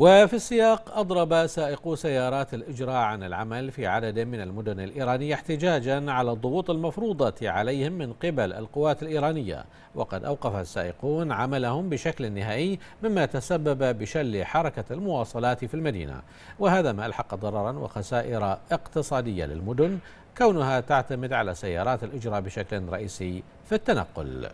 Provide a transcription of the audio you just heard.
وفي السياق أضرب سائقو سيارات الإجراء عن العمل في عدد من المدن الإيرانية احتجاجا على الضغوط المفروضة عليهم من قبل القوات الإيرانية وقد أوقف السائقون عملهم بشكل نهائي مما تسبب بشل حركة المواصلات في المدينة وهذا ما ألحق ضررا وخسائر اقتصادية للمدن كونها تعتمد على سيارات الإجراء بشكل رئيسي في التنقل